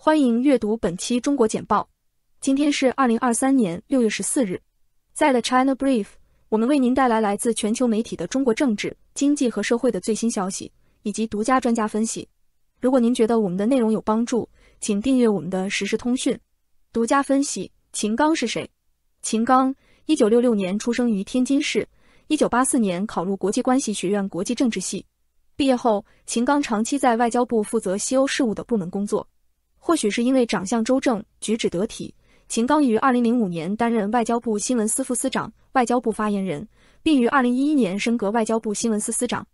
欢迎阅读本期中国简报。今天是二零二三年六月十四日。在 The China Brief，我们为您带来来自全球媒体的中国政治、经济和社会的最新消息以及独家专家分析。如果您觉得我们的内容有帮助，请订阅我们的实时通讯。独家分析：秦刚是谁？秦刚，一九六六年出生于天津市，一九八四年考入国际关系学院国际政治系，毕业后，秦刚长期在外交部负责西欧事务的部门工作。或许是因为长相周正，举止得体，秦刚于二零零五年担任外交部新闻司副司长、外交部发言人，并于二零一一年升格外交部新闻司司长。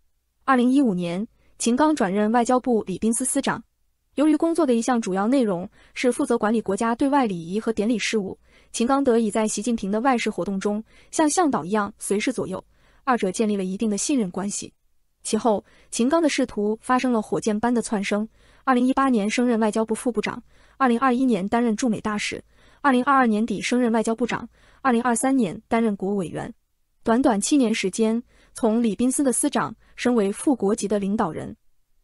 二零一五年，秦刚转任外交部礼宾司司长。由于工作的一项主要内容是负责管理国家对外礼仪和典礼事务，秦刚得以在习近平的外事活动中像向导一样随侍左右，二者建立了一定的信任关系。其后，秦刚的仕途发生了火箭般的窜升。二零一八年升任外交部副部长，二零二一年担任驻美大使，二零二二年底升任外交部长，二零二三年担任国务委员。短短七年时间，从礼宾司的司长升为副国级的领导人。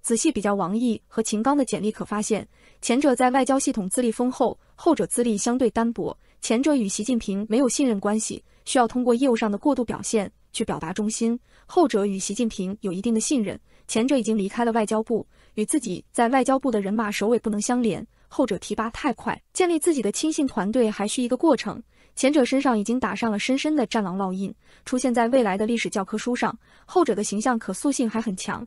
仔细比较王毅和秦刚的简历，可发现前者在外交系统资历丰厚，后者资历相对单薄。前者与习近平没有信任关系，需要通过业务上的过度表现去表达忠心；后者与习近平有一定的信任。前者已经离开了外交部，与自己在外交部的人马首尾不能相连；后者提拔太快，建立自己的亲信团队还需一个过程。前者身上已经打上了深深的战狼烙印，出现在未来的历史教科书上；后者的形象可塑性还很强。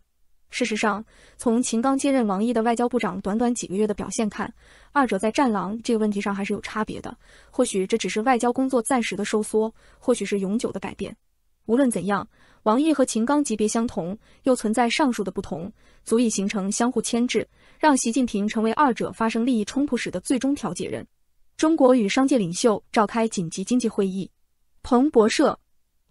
事实上，从秦刚接任王毅的外交部长短短几个月的表现看，二者在战狼这个问题上还是有差别的。或许这只是外交工作暂时的收缩，或许是永久的改变。无论怎样，王毅和秦刚级别相同，又存在上述的不同，足以形成相互牵制，让习近平成为二者发生利益冲突时的最终调解人。中国与商界领袖召开紧急经济会议。彭博社：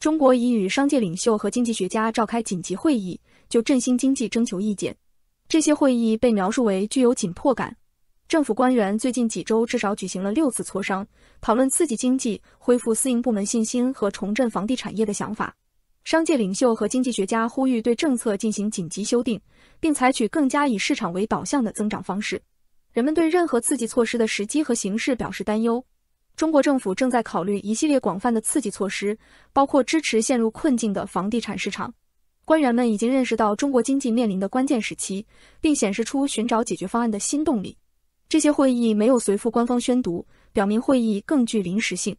中国已与商界领袖和经济学家召开紧急会议，就振兴经济征求意见。这些会议被描述为具有紧迫感。政府官员最近几周至少举行了六次磋商，讨论刺激经济、恢复私营部门信心和重振房地产业的想法。商界领袖和经济学家呼吁对政策进行紧急修订，并采取更加以市场为导向的增长方式。人们对任何刺激措施的时机和形式表示担忧。中国政府正在考虑一系列广泛的刺激措施，包括支持陷入困境的房地产市场。官员们已经认识到中国经济面临的关键时期，并显示出寻找解决方案的新动力。这些会议没有随附官方宣读，表明会议更具临时性。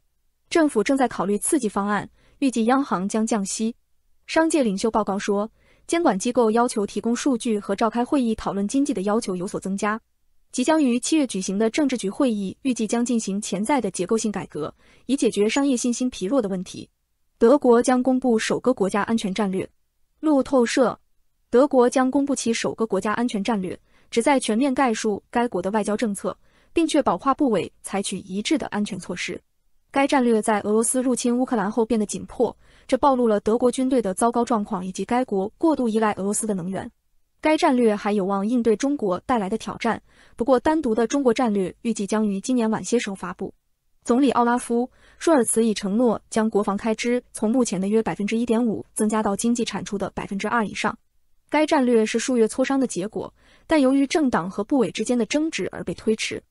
政府正在考虑刺激方案，预计央行将降息。商界领袖报告说，监管机构要求提供数据和召开会议讨论经济的要求有所增加。即将于七月举行的政治局会议预计将进行潜在的结构性改革，以解决商业信心疲弱的问题。德国将公布首个国家安全战略。路透社，德国将公布其首个国家安全战略。旨在全面概述该国的外交政策，并确保跨部委采取一致的安全措施。该战略在俄罗斯入侵乌克兰后变得紧迫，这暴露了德国军队的糟糕状况以及该国过度依赖俄罗斯的能源。该战略还有望应对中国带来的挑战，不过单独的中国战略预计将于今年晚些时候发布。总理奥拉夫·舒尔茨已承诺将国防开支从目前的约百分之一点五增加到经济产出的百分之二以上。该战略是数月磋商的结果。但由于政党和部委之间的争执而被推迟，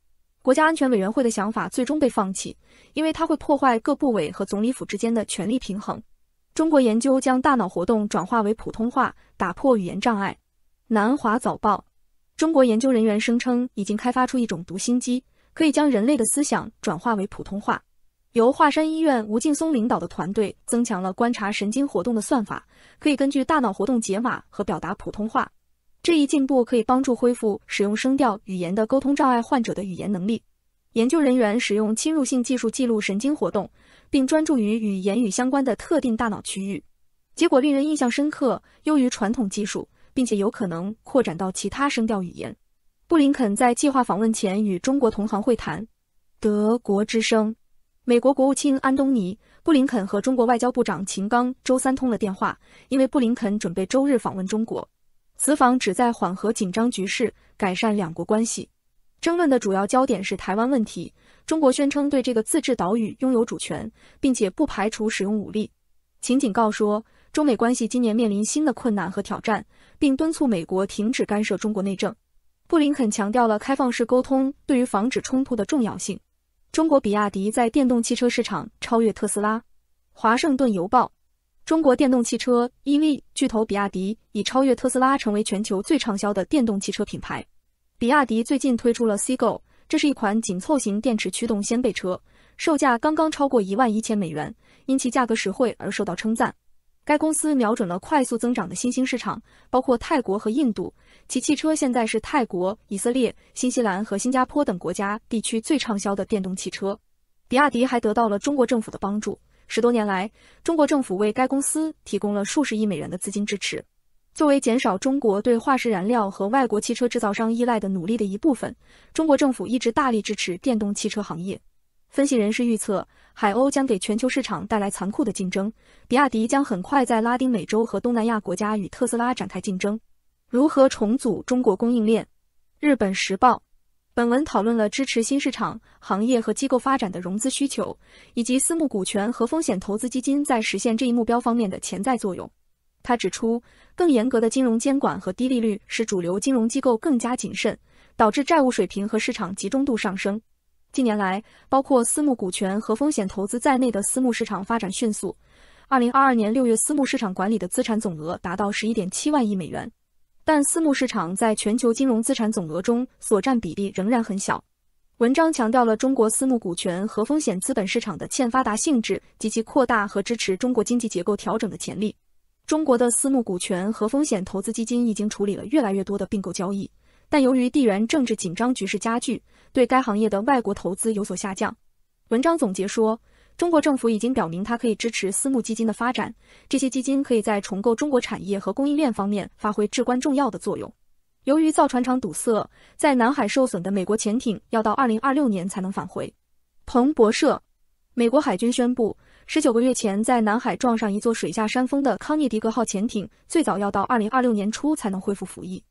国家安全委员会的想法最终被放弃，因为它会破坏各部委和总理府之间的权力平衡。中国研究将大脑活动转化为普通话，打破语言障碍。南华早报：中国研究人员声称已经开发出一种读心机，可以将人类的思想转化为普通话。由华山医院吴劲松领导的团队增强了观察神经活动的算法，可以根据大脑活动解码和表达普通话。这一进步可以帮助恢复使用声调语言的沟通障碍患者的语言能力。研究人员使用侵入性技术记录神经活动，并专注于与言语相关的特定大脑区域。结果令人印象深刻，优于传统技术，并且有可能扩展到其他声调语言。布林肯在计划访问前与中国同行会谈。德国之声，美国国务卿安东尼·布林肯和中国外交部长秦刚周三通了电话，因为布林肯准备周日访问中国。此访旨在缓和紧张局势，改善两国关系。争论的主要焦点是台湾问题。中国宣称对这个自治岛屿拥有主权，并且不排除使用武力。秦警告说，中美关系今年面临新的困难和挑战，并敦促美国停止干涉中国内政。布林肯强调了开放式沟通对于防止冲突的重要性。中国比亚迪在电动汽车市场超越特斯拉。华盛顿邮报。中国电动汽车 EV 巨头比亚迪已超越特斯拉，成为全球最畅销的电动汽车品牌。比亚迪最近推出了 Cego，这是一款紧凑型电池驱动掀背车，售价刚刚超过一万一千美元，因其价格实惠而受到称赞。该公司瞄准了快速增长的新兴市场，包括泰国和印度。其汽车现在是泰国、以色列、新西兰和新加坡等国家地区最畅销的电动汽车。比亚迪还得到了中国政府的帮助。十多年来，中国政府为该公司提供了数十亿美元的资金支持。作为减少中国对化石燃料和外国汽车制造商依赖的努力的一部分，中国政府一直大力支持电动汽车行业。分析人士预测，海鸥将给全球市场带来残酷的竞争。比亚迪将很快在拉丁美洲和东南亚国家与特斯拉展开竞争。如何重组中国供应链？日本时报。本文讨论了支持新市场、行业和机构发展的融资需求，以及私募股权和风险投资基金在实现这一目标方面的潜在作用。他指出，更严格的金融监管和低利率使主流金融机构更加谨慎，导致债务水平和市场集中度上升。近年来，包括私募股权和风险投资在内的私募市场发展迅速。二零二二年六月，私募市场管理的资产总额达到十一点七万亿美元。但私募市场在全球金融资产总额中所占比例仍然很小。文章强调了中国私募股权和风险资本市场的欠发达性质及其扩大和支持中国经济结构调整的潜力。中国的私募股权和风险投资基金已经处理了越来越多的并购交易，但由于地缘政治紧张局势加剧，对该行业的外国投资有所下降。文章总结说。中国政府已经表明，它可以支持私募基金的发展，这些基金可以在重构中国产业和供应链方面发挥至关重要的作用。由于造船厂堵塞，在南海受损的美国潜艇要到2026年才能返回。彭博社，美国海军宣布，19个月前在南海撞上一座水下山峰的康涅狄格号潜艇，最早要到2026年初才能恢复服役。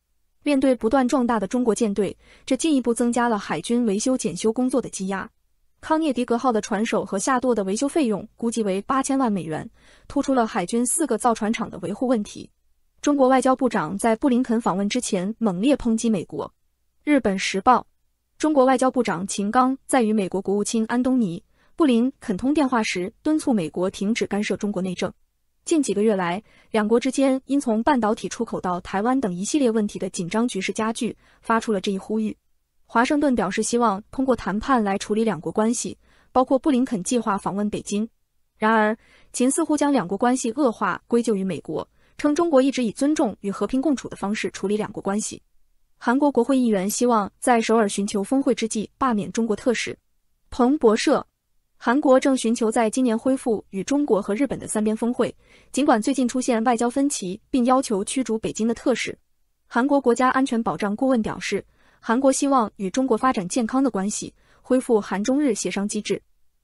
面对不断壮大的中国舰队，这进一步增加了海军维修检修工作的积压。康涅狄格号的船首和下舵的维修费用估计为八千万美元，突出了海军四个造船厂的维护问题。中国外交部长在布林肯访问之前猛烈抨击美国。日本时报，中国外交部长秦刚在与美国国务卿安东尼·布林肯通电话时，敦促美国停止干涉中国内政。近几个月来，两国之间因从半导体出口到台湾等一系列问题的紧张局势加剧，发出了这一呼吁。华盛顿表示希望通过谈判来处理两国关系，包括布林肯计划访问北京。然而，秦似乎将两国关系恶化归咎于美国，称中国一直以尊重与和平共处的方式处理两国关系。韩国国会议员希望在首尔寻求峰会之际罢免中国特使。彭博社，韩国正寻求在今年恢复与中国和日本的三边峰会，尽管最近出现外交分歧，并要求驱逐北京的特使。韩国国家安全保障顾问表示。韩国希望与中国发展健康的关系，恢复韩中日协商机制。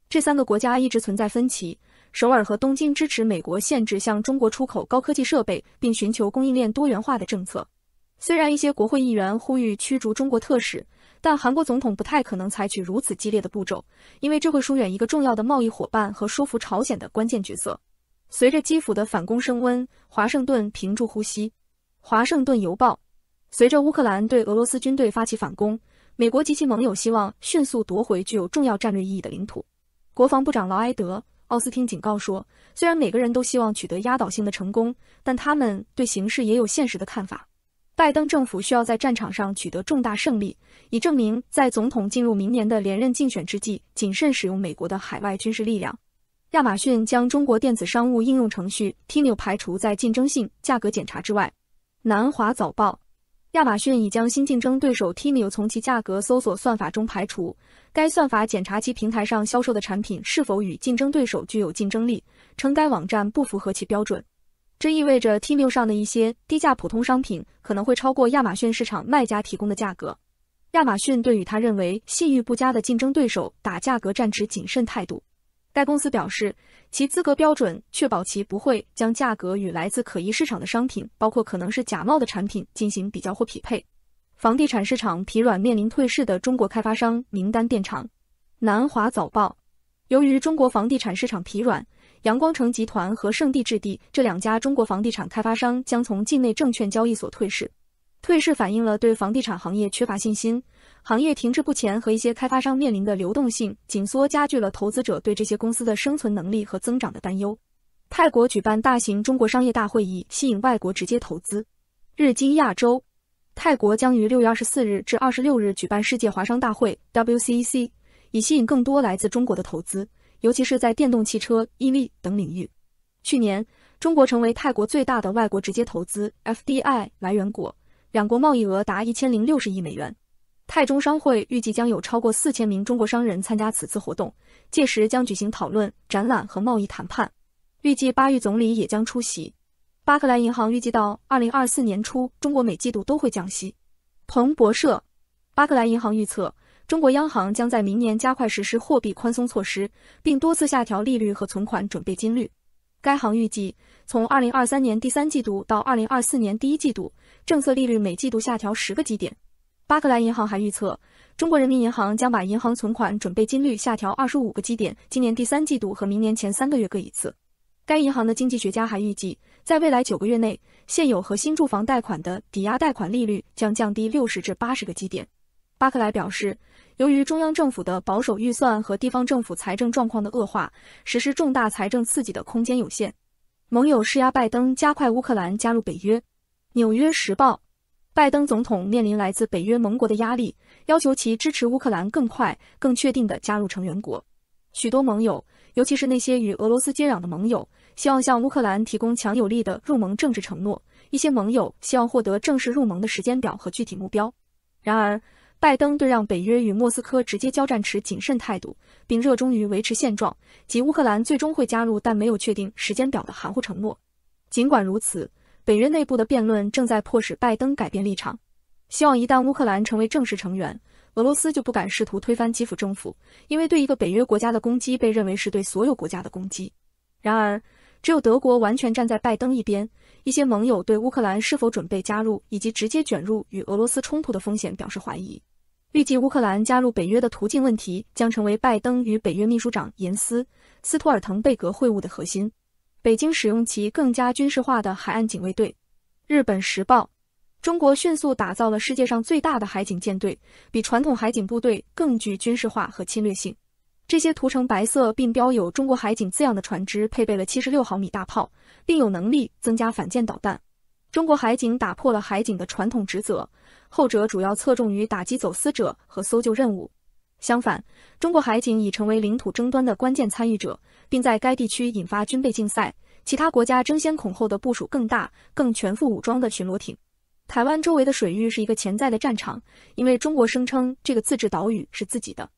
这三个国家一直存在分歧。首尔和东京支持美国限制向中国出口高科技设备，并寻求供应链多元化的政策。虽然一些国会议员呼吁驱逐中国特使，但韩国总统不太可能采取如此激烈的步骤，因为这会疏远一个重要的贸易伙伴和说服朝鲜的关键角色。随着基辅的反攻升温，华盛顿屏住呼吸。华盛顿邮报。随着乌克兰对俄罗斯军队发起反攻，美国及其盟友希望迅速夺回具有重要战略意义的领土。国防部长劳埃德·奥斯汀警告说，虽然每个人都希望取得压倒性的成功，但他们对形势也有现实的看法。拜登政府需要在战场上取得重大胜利，以证明在总统进入明年的连任竞选之际，谨慎使用美国的海外军事力量。亚马逊将中国电子商务应用程序 t i k t o 排除在竞争性价格检查之外。南华早报。亚马逊已将新竞争对手 t e m u 从其价格搜索算法中排除。该算法检查其平台上销售的产品是否与竞争对手具有竞争力，称该网站不符合其标准。这意味着 t e m u 上的一些低价普通商品可能会超过亚马逊市场卖家提供的价格。亚马逊对于他认为信誉不佳的竞争对手打价格战持谨慎态度。该公司表示，其资格标准确保其不会将价格与来自可疑市场的商品，包括可能是假冒的产品进行比较或匹配。房地产市场疲软，面临退市的中国开发商名单：电厂、南华早报。由于中国房地产市场疲软，阳光城集团和圣地置地这两家中国房地产开发商将从境内证券交易所退市。退市反映了对房地产行业缺乏信心。行业停滞不前和一些开发商面临的流动性紧缩加剧了投资者对这些公司的生存能力和增长的担忧。泰国举办大型中国商业大会议，吸引外国直接投资。日经亚洲，泰国将于六月二十四日至二十六日举办世界华商大会 （WCEC），以吸引更多来自中国的投资，尤其是在电动汽车 （EV） 等领域。去年，中国成为泰国最大的外国直接投资 （FDI） 来源国，两国贸易额达一千零六十亿美元。泰中商会预计将有超过四千名中国商人参加此次活动，届时将举行讨论、展览和贸易谈判。预计巴育总理也将出席。巴克莱银行预计到二零二四年初，中国每季度都会降息。彭博社，巴克莱银行预测，中国央行将在明年加快实施货币宽松措施，并多次下调利率和存款准备金率。该行预计，从二零二三年第三季度到二零二四年第一季度，政策利率每季度下调十个基点。巴克莱银行还预测，中国人民银行将把银行存款准备金率下调二十五个基点，今年第三季度和明年前三个月各一次。该银行的经济学家还预计，在未来九个月内，现有和新住房贷款的抵押贷款利率将降低六十至八十个基点。巴克莱表示，由于中央政府的保守预算和地方政府财政状况的恶化，实施重大财政刺激的空间有限。盟友施压拜登加快乌克兰加入北约。《纽约时报》拜登总统面临来自北约盟国的压力，要求其支持乌克兰更快、更确定地加入成员国。许多盟友，尤其是那些与俄罗斯接壤的盟友，希望向乌克兰提供强有力的入盟政治承诺。一些盟友希望获得正式入盟的时间表和具体目标。然而，拜登对让北约与莫斯科直接交战持谨慎态度，并热衷于维持现状，即乌克兰最终会加入，但没有确定时间表的含糊承诺。尽管如此，北约内部的辩论正在迫使拜登改变立场，希望一旦乌克兰成为正式成员，俄罗斯就不敢试图推翻基辅政府，因为对一个北约国家的攻击被认为是对所有国家的攻击。然而，只有德国完全站在拜登一边，一些盟友对乌克兰是否准备加入以及直接卷入与俄罗斯冲突的风险表示怀疑。预计乌克兰加入北约的途径问题将成为拜登与北约秘书长严斯·斯托尔滕贝格会晤的核心。北京使用其更加军事化的海岸警卫队。日本时报：中国迅速打造了世界上最大的海警舰队，比传统海警部队更具军事化和侵略性。这些涂成白色并标有“中国海警”字样的船只配备了76毫米大炮，并有能力增加反舰导弹。中国海警打破了海警的传统职责，后者主要侧重于打击走私者和搜救任务。相反，中国海警已成为领土争端的关键参与者，并在该地区引发军备竞赛。其他国家争先恐后的部署更大、更全副武装的巡逻艇。台湾周围的水域是一个潜在的战场，因为中国声称这个自治岛屿是自己的。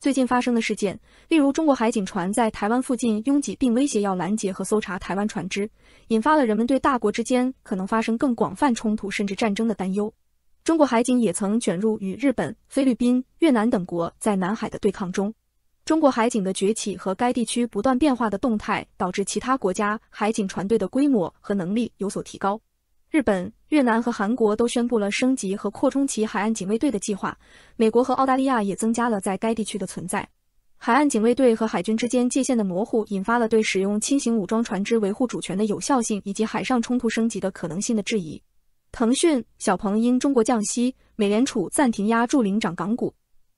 最近发生的事件，例如中国海警船在台湾附近拥挤并威胁要拦截和搜查台湾船只，引发了人们对大国之间可能发生更广泛冲突甚至战争的担忧。中国海警也曾卷入与日本、菲律宾、越南等国在南海的对抗中。中国海警的崛起和该地区不断变化的动态，导致其他国家海警船队的规模和能力有所提高。日本、越南和韩国都宣布了升级和扩充其海岸警卫队的计划。美国和澳大利亚也增加了在该地区的存在。海岸警卫队和海军之间界限的模糊，引发了对使用轻型武装船只维护主权的有效性，以及海上冲突升级的可能性的质疑。腾讯、小鹏因中国降息，美联储暂停压注领涨港股。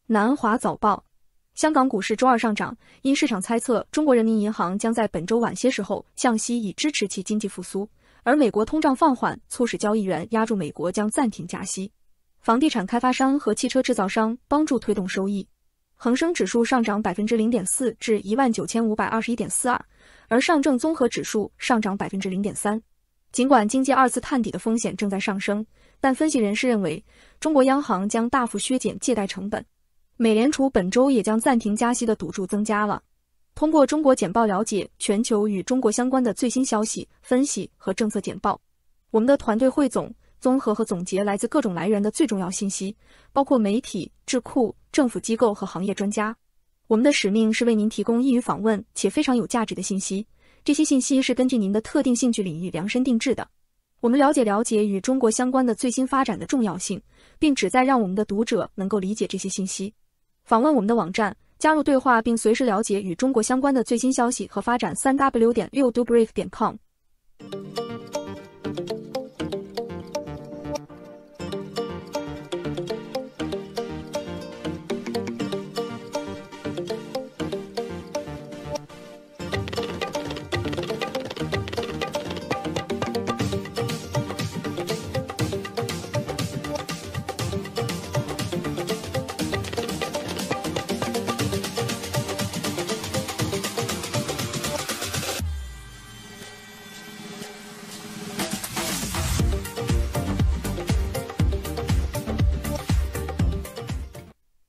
南华早报：香港股市周二上涨，因市场猜测中国人民银行将在本周晚些时候降息以支持其经济复苏，而美国通胀放缓促使交易员压住美国将暂停加息。房地产开发商和汽车制造商帮助推动收益。恒生指数上涨百分之零点四至一万九千五百二十一点四二，而上证综合指数上涨百分之零点三。尽管经济二次探底的风险正在上升，但分析人士认为，中国央行将大幅削减借贷成本。美联储本周也将暂停加息的赌注增加了。通过中国简报了解全球与中国相关的最新消息、分析和政策简报。我们的团队汇总、综合和总结来自各种来源的最重要信息，包括媒体、智库、政府机构和行业专家。我们的使命是为您提供易于访问且非常有价值的信息。这些信息是根据您的特定兴趣领域量身定制的。我们了解了解与中国相关的最新发展的重要性，并旨在让我们的读者能够理解这些信息。访问我们的网站，加入对话，并随时了解与中国相关的最新消息和发展。三 w 点六 dobrief 点 com。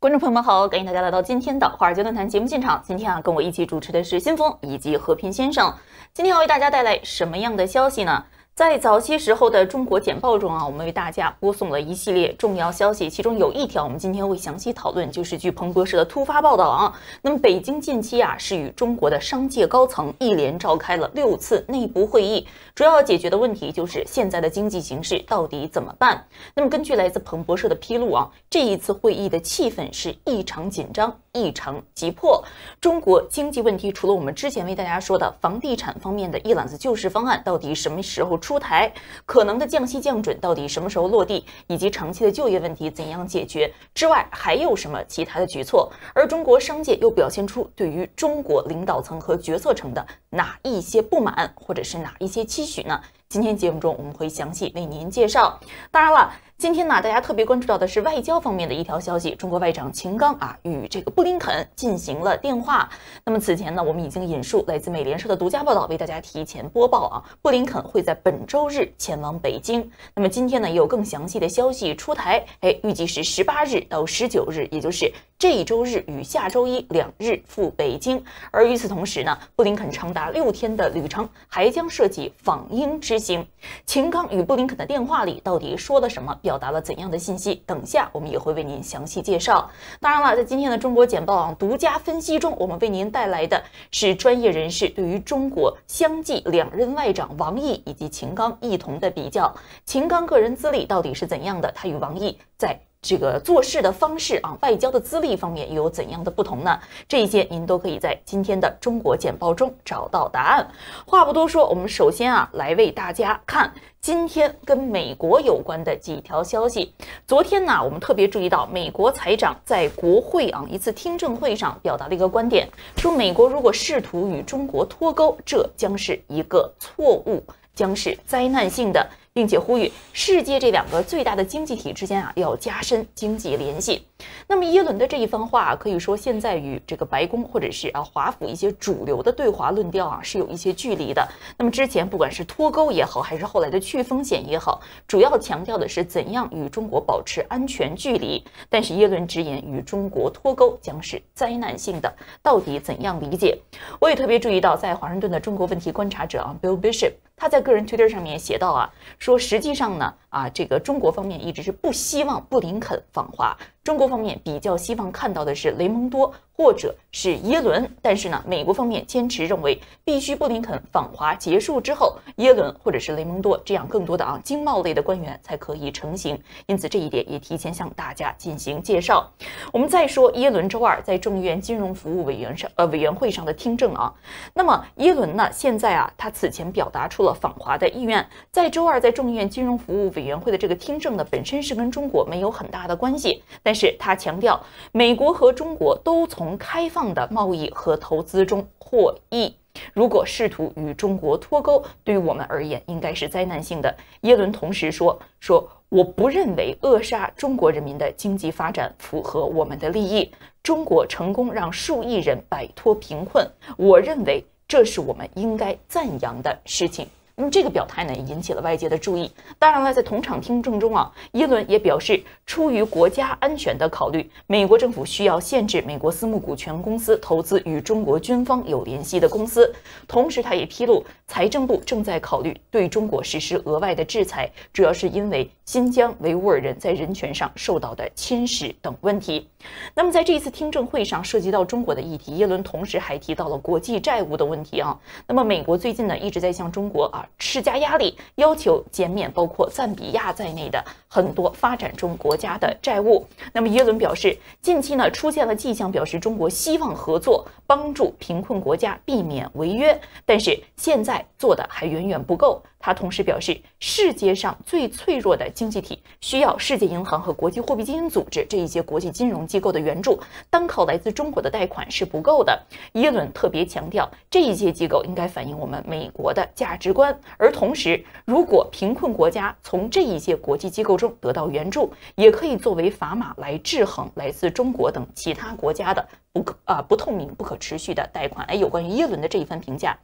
观众朋友们好，欢迎大家来到今天的华尔街论坛节目现场。今天啊，跟我一起主持的是新风以及和平先生。今天要为大家带来什么样的消息呢？在早期时候的中国简报中啊，我们为大家播送了一系列重要消息，其中有一条我们今天会详细讨论，就是据彭博社的突发报道啊，那么北京近期啊是与中国的商界高层一连召开了六次内部会议，主要解决的问题就是现在的经济形势到底怎么办。那么根据来自彭博社的披露啊，这一次会议的气氛是异常紧张、异常急迫。中国经济问题除了我们之前为大家说的房地产方面的一揽子救市方案，到底什么时候出？出台可能的降息降准到底什么时候落地，以及长期的就业问题怎样解决之外，还有什么其他的举措？而中国商界又表现出对于中国领导层和决策层的哪一些不满，或者是哪一些期许呢？今天节目中我们会详细为您介绍。当然了。今天呢，大家特别关注到的是外交方面的一条消息，中国外长秦刚啊与这个布林肯进行了电话。那么此前呢，我们已经引述来自美联社的独家报道，为大家提前播报啊，布林肯会在本周日前往北京。那么今天呢，也有更详细的消息出台，哎，预计是十八日到十九日，也就是这一周日与下周一两日赴北京。而与此同时呢，布林肯长达六天的旅程还将涉及访英之行。秦刚与布林肯的电话里到底说了什么？表达了怎样的信息？等下我们也会为您详细介绍。当然了，在今天的中国简报网独家分析中，我们为您带来的是专业人士对于中国相继两任外长王毅以及秦刚一同的比较。秦刚个人资历到底是怎样的？他与王毅在。这个做事的方式啊，外交的资历方面又有怎样的不同呢？这些您都可以在今天的中国简报中找到答案。话不多说，我们首先啊来为大家看今天跟美国有关的几条消息。昨天呢，我们特别注意到美国财长在国会啊一次听证会上表达了一个观点，说美国如果试图与中国脱钩，这将是一个错误，将是灾难性的。并且呼吁世界这两个最大的经济体之间啊，要加深经济联系。那么耶伦的这一番话，可以说现在与这个白宫或者是啊华府一些主流的对华论调啊是有一些距离的。那么之前不管是脱钩也好，还是后来的去风险也好，主要强调的是怎样与中国保持安全距离。但是耶伦直言，与中国脱钩将是灾难性的。到底怎样理解？我也特别注意到，在华盛顿的中国问题观察者啊 Bill Bishop，他在个人 Twitter 上面写道啊，说实际上呢。啊，这个中国方面一直是不希望布林肯访华，中国方面比较希望看到的是雷蒙多或者是耶伦，但是呢，美国方面坚持认为必须布林肯访华结束之后，耶伦或者是雷蒙多这样更多的啊经贸类的官员才可以成行，因此这一点也提前向大家进行介绍。我们再说耶伦周二在众议院金融服务委员上呃委员会上的听证啊，那么耶伦呢现在啊他此前表达出了访华的意愿，在周二在众议院金融服务委员会的这个听证呢，本身是跟中国没有很大的关系，但是他强调，美国和中国都从开放的贸易和投资中获益。如果试图与中国脱钩，对于我们而言应该是灾难性的。耶伦同时说，说我不认为扼杀中国人民的经济发展符合我们的利益。中国成功让数亿人摆脱贫困，我认为这是我们应该赞扬的事情。那么这个表态呢，也引起了外界的注意。当然了，在同场听证中啊，耶伦也表示，出于国家安全的考虑，美国政府需要限制美国私募股权公司投资与中国军方有联系的公司。同时，他也披露。财政部正在考虑对中国实施额外的制裁，主要是因为新疆维吾尔人在人权上受到的侵蚀等问题。那么在这一次听证会上涉及到中国的议题，耶伦同时还提到了国际债务的问题啊。那么美国最近呢一直在向中国啊施加压力，要求减免包括赞比亚在内的很多发展中国家的债务。那么耶伦表示，近期呢出现了迹象，表示中国希望合作，帮助贫困国家避免违约，但是现在。做的还远远不够。他同时表示，世界上最脆弱的经济体需要世界银行和国际货币基金组织这一些国际金融机构的援助，单靠来自中国的贷款是不够的。耶伦特别强调，这一些机构应该反映我们美国的价值观，而同时，如果贫困国家从这一些国际机构中得到援助，也可以作为砝码来制衡来自中国等其他国家的不可啊不透明、不可持续的贷款。哎，有关于耶伦的这一番评价。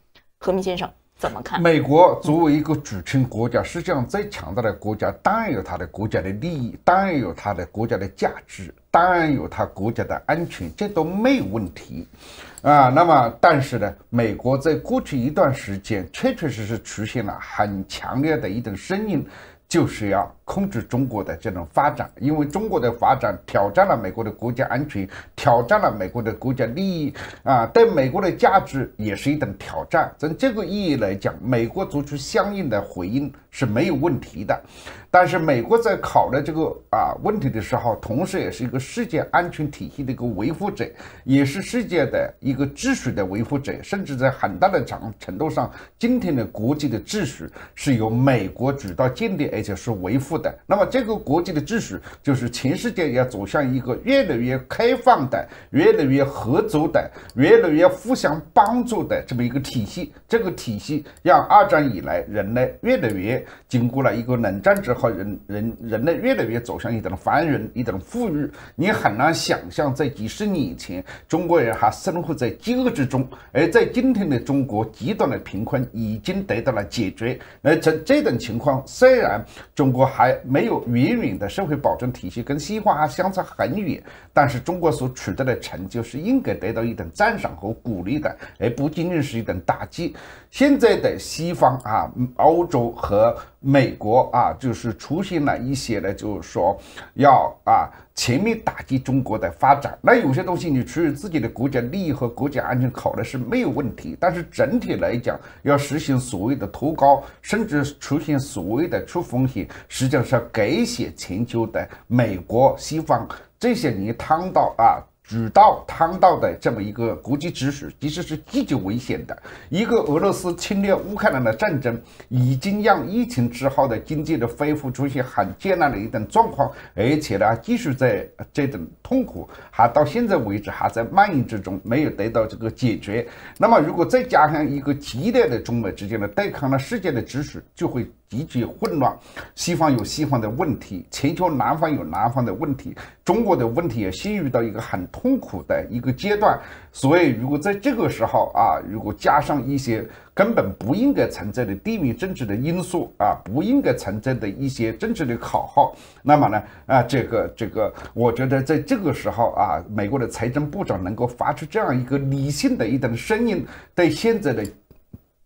何明先生怎么看？美国作为一个主权国家，世界上最强大的国家，当然有它的国家的利益，当然有它的国家的价值，当然有它国家的安全，这都没有问题啊。那么，但是呢，美国在过去一段时间，确确实实出现了很强烈的一种声音，就是要。控制中国的这种发展，因为中国的发展挑战了美国的国家安全，挑战了美国的国家利益，啊，对美国的价值也是一种挑战。从这个意义来讲，美国做出相应的回应是没有问题的。但是，美国在考虑这个啊问题的时候，同时也是一个世界安全体系的一个维护者，也是世界的一个秩序的维护者，甚至在很大的程程度上，今天的国际的秩序是由美国主导建立，而且是维护。的，那么这个国际的秩序就是全世界要走向一个越来越开放的、越来越合作的、越来越互相帮助的这么一个体系。这个体系让二战以来人类越来越经过了一个冷战之后，人人人类越来越走向一种繁荣、一种富裕。你很难想象在几十年以前，中国人还生活在饥饿之中，而在今天的中国，极端的贫困已经得到了解决。而从这种情况，虽然中国还还没有远远的社会保障体系跟西方还相差很远，但是中国所取得的成就是应该得到一点赞赏和鼓励的，而不仅仅是一点打击。现在的西方啊，欧洲和美国啊，就是出现了一些呢，就是说要啊。全面打击中国的发展，那有些东西你出于自己的国家利益和国家安全考虑是没有问题。但是整体来讲，要实行所谓的脱钩，甚至出现所谓的出风险，实际上是改写全球的美国、西方这些你趟到啊。主道汤道的这么一个国际秩序，其实是极其危险的。一个俄罗斯侵略乌克兰的战争，已经让疫情之后的经济的恢复出现很艰难的一种状况，而且呢，继续在这种痛苦，还到现在为止还在蔓延之中，没有得到这个解决。那么，如果再加上一个激烈的中美之间的对抗，呢，世界的秩序就会。一局混乱，西方有西方的问题，全球南方有南方的问题，中国的问题也陷入到一个很痛苦的一个阶段。所以，如果在这个时候啊，如果加上一些根本不应该存在的地缘政治的因素啊，不应该存在的一些政治的口号，那么呢啊，这个这个，我觉得在这个时候啊，美国的财政部长能够发出这样一个理性的一种声音，对现在的。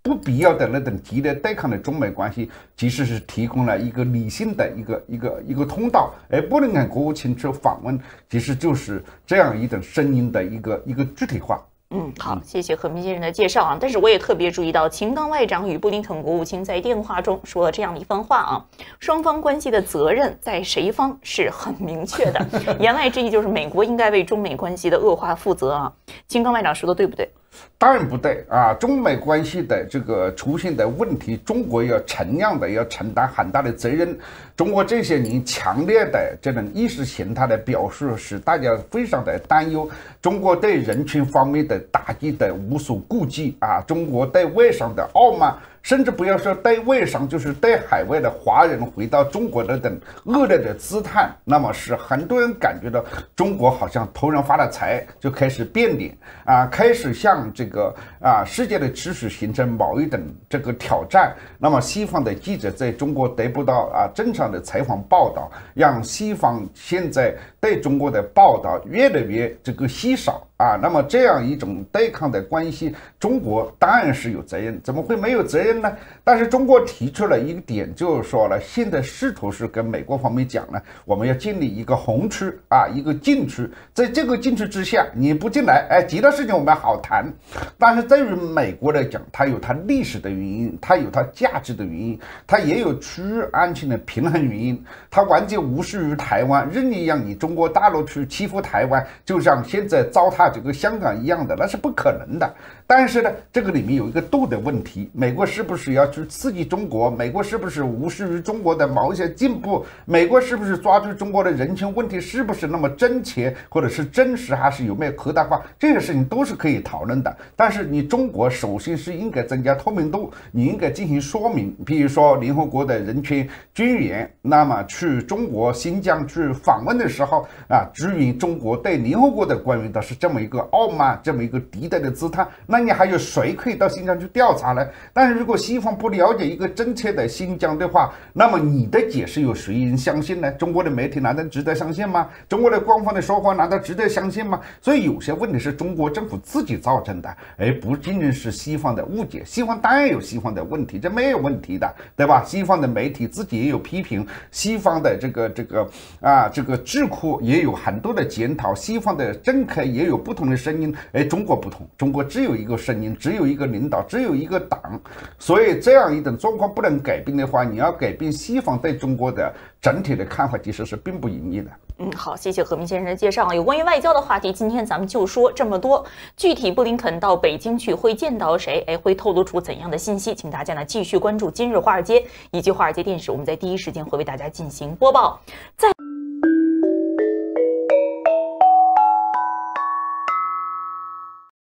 不必要的那种激烈对抗的中美关系，其实是提供了一个理性的一个一个一个通道。而不能跟国务卿去访问，其实就是这样一种声音的一个一个具体化。嗯，好，谢谢何平先生的介绍啊。但是我也特别注意到，秦刚外长与布林肯国务卿在电话中说了这样的一番话啊，双方关系的责任在谁方是很明确的。言外之意就是美国应该为中美关系的恶化负责啊。秦刚外长说的对不对？当然不对啊！中美关系的这个出现的问题，中国要承量的要承担很大的责任。中国这些年强烈的这种意识形态的表述，使大家非常的担忧。中国对人权方面的打击的无所顾忌啊！中国对外商的傲慢。甚至不要说带外商，就是带海外的华人回到中国的等恶劣的姿态，那么使很多人感觉到中国好像突然发了财就开始变脸啊，开始向这个啊世界的秩序形成某一等这个挑战。那么西方的记者在中国得不到啊正常的采访报道，让西方现在对中国的报道越来越这个稀少。啊，那么这样一种对抗的关系，中国当然是有责任，怎么会没有责任呢？但是中国提出了一个点，就是说了，现在试图是跟美国方面讲呢，我们要建立一个红区啊，一个禁区，在这个禁区之下，你不进来，哎，其他事情我们好谈。但是对于美国来讲，它有它历史的原因，它有它价值的原因，它也有区域安全的平衡原因，它完全无视于台湾，任意让你中国大陆去欺负台湾，就像现在糟蹋。就跟香港一样的，那是不可能的。但是呢，这个里面有一个度的问题。美国是不是要去刺激中国？美国是不是无视于中国的某一些进步？美国是不是抓住中国的人权问题？是不是那么真切或者是真实？还是有没有扩大化？这些事情都是可以讨论的。但是你中国首先是应该增加透明度，你应该进行说明。比如说联合国的人权军员，那么去中国新疆去访问的时候啊，至于中国对联合国的官员都是这么。一个傲慢这么一个敌对的姿态，那你还有谁可以到新疆去调查呢？但是如果西方不了解一个真切的新疆的话，那么你的解释有谁人相信呢？中国的媒体难道值得相信吗？中国的官方的说法难道值得相信吗？所以有些问题是中国政府自己造成的，而不仅仅是西方的误解。西方当然有西方的问题，这没有问题的，对吧？西方的媒体自己也有批评，西方的这个这个啊，这个智库也有很多的检讨，西方的政客也有。不同的声音，哎，中国不同，中国只有一个声音，只有一个领导，只有一个党，所以这样一种状况不能改变的话，你要改变西方对中国的整体的看法，其实是并不容易的。嗯，好，谢谢何明先生的介绍。有关于外交的话题，今天咱们就说这么多。具体布林肯到北京去会见到谁？哎，会透露出怎样的信息？请大家呢继续关注今日华尔街以及华尔街电视，我们在第一时间会为大家进行播报。在